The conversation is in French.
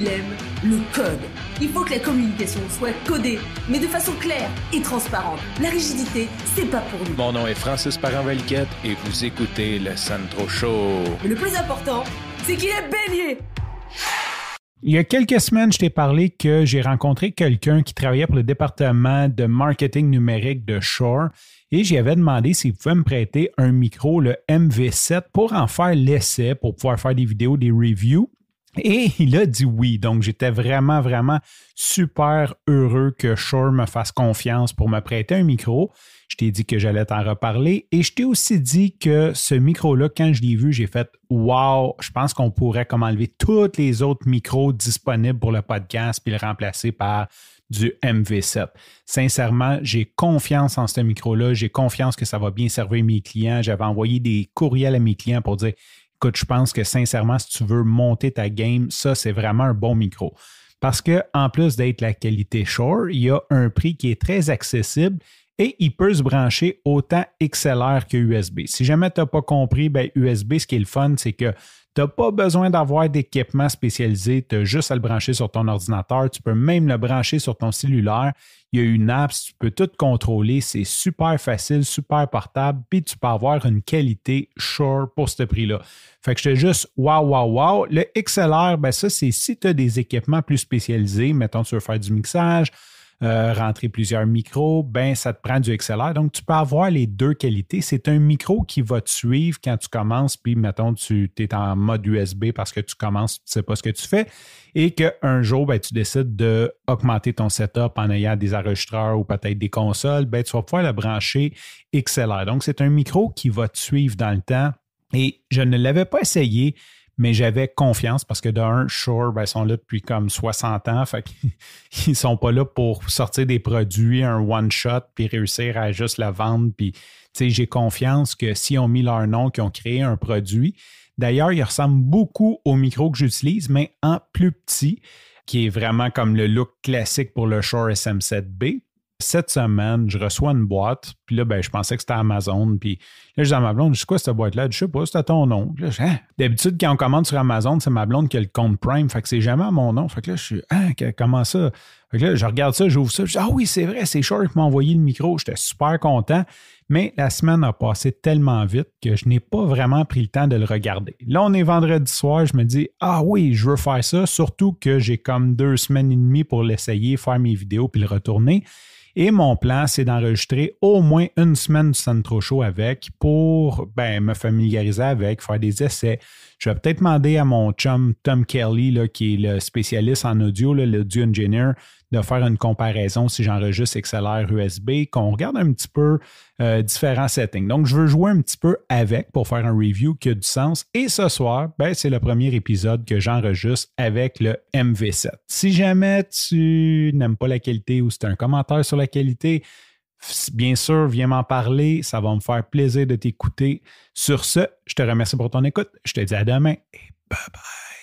il aime le code. Il faut que la communication soit codée, mais de façon claire et transparente. La rigidité, c'est pas pour nous. Mon nom est Francis parent et vous écoutez le Sandro Show. le plus important, c'est qu'il est bélier. Il y a quelques semaines, je t'ai parlé que j'ai rencontré quelqu'un qui travaillait pour le département de marketing numérique de Shore et j'y avais demandé s'il pouvait me prêter un micro, le MV7, pour en faire l'essai, pour pouvoir faire des vidéos, des reviews. Et il a dit oui. Donc, j'étais vraiment, vraiment super heureux que Shore me fasse confiance pour me prêter un micro. Je t'ai dit que j'allais t'en reparler. Et je t'ai aussi dit que ce micro-là, quand je l'ai vu, j'ai fait Wow, je pense qu'on pourrait comme enlever tous les autres micros disponibles pour le podcast puis le remplacer par du MV7. Sincèrement, j'ai confiance en ce micro-là. J'ai confiance que ça va bien servir mes clients. J'avais envoyé des courriels à mes clients pour dire écoute, je pense que sincèrement, si tu veux monter ta game, ça, c'est vraiment un bon micro. Parce que, en plus d'être la qualité sure il y a un prix qui est très accessible et il peut se brancher autant XLR que USB. Si jamais tu n'as pas compris, ben, USB, ce qui est le fun, c'est que tu n'as pas besoin d'avoir d'équipement spécialisé, tu as juste à le brancher sur ton ordinateur, tu peux même le brancher sur ton cellulaire, il y a une app, tu peux tout contrôler, c'est super facile, super portable, puis tu peux avoir une qualité sure pour ce prix-là. Fait que je te juste waouh, waouh, waouh. Le XLR, ben ça, c'est si tu as des équipements plus spécialisés, mettons, tu veux faire du mixage, euh, rentrer plusieurs micros, ben ça te prend du XLR. Donc, tu peux avoir les deux qualités. C'est un micro qui va te suivre quand tu commences, puis mettons, tu es en mode USB parce que tu commences, tu ne sais pas ce que tu fais, et qu'un jour, ben, tu décides d'augmenter ton setup en ayant des enregistreurs ou peut-être des consoles, ben, tu vas pouvoir le brancher XLR. Donc, c'est un micro qui va te suivre dans le temps. Et je ne l'avais pas essayé, mais j'avais confiance parce que d'un, Shore, ben, ils sont là depuis comme 60 ans, fait qu'ils ne sont pas là pour sortir des produits, un one-shot, puis réussir à juste la vendre. Puis, j'ai confiance que si on mis leur nom, qu'ils ont créé un produit. D'ailleurs, il ressemblent beaucoup au micro que j'utilise, mais en plus petit, qui est vraiment comme le look classique pour le shore SM7B cette semaine, je reçois une boîte, puis là, ben, je pensais que c'était Amazon. Puis là, je dis à ma blonde, je c'est quoi cette boîte-là? Je sais pas, c'est à ton nom. Hein? D'habitude, quand on commande sur Amazon, c'est ma blonde qui a le compte Prime, fait que c'est jamais à mon nom. Fait que là, je suis, hein, comment ça? je regarde ça, j'ouvre ça, je dis Ah oui, c'est vrai, c'est Shark qui m'a envoyé le micro. J'étais super content. Mais la semaine a passé tellement vite que je n'ai pas vraiment pris le temps de le regarder. Là, on est vendredi soir, je me dis Ah oui, je veux faire ça, surtout que j'ai comme deux semaines et demie pour l'essayer, faire mes vidéos puis le retourner. Et mon plan, c'est d'enregistrer au moins une semaine du Centro Show avec pour ben, me familiariser avec, faire des essais. Je vais peut-être demander à mon chum Tom Kelly, qui est le spécialiste en audio, l'audio engineer, de faire une comparaison si j'enregistre XLR USB, qu'on regarde un petit peu euh, différents settings. Donc, je veux jouer un petit peu avec pour faire un review qui a du sens. Et ce soir, ben, c'est le premier épisode que j'enregistre avec le MV7. Si jamais tu n'aimes pas la qualité ou si tu as un commentaire sur la qualité, Bien sûr, viens m'en parler, ça va me faire plaisir de t'écouter. Sur ce, je te remercie pour ton écoute, je te dis à demain et bye bye.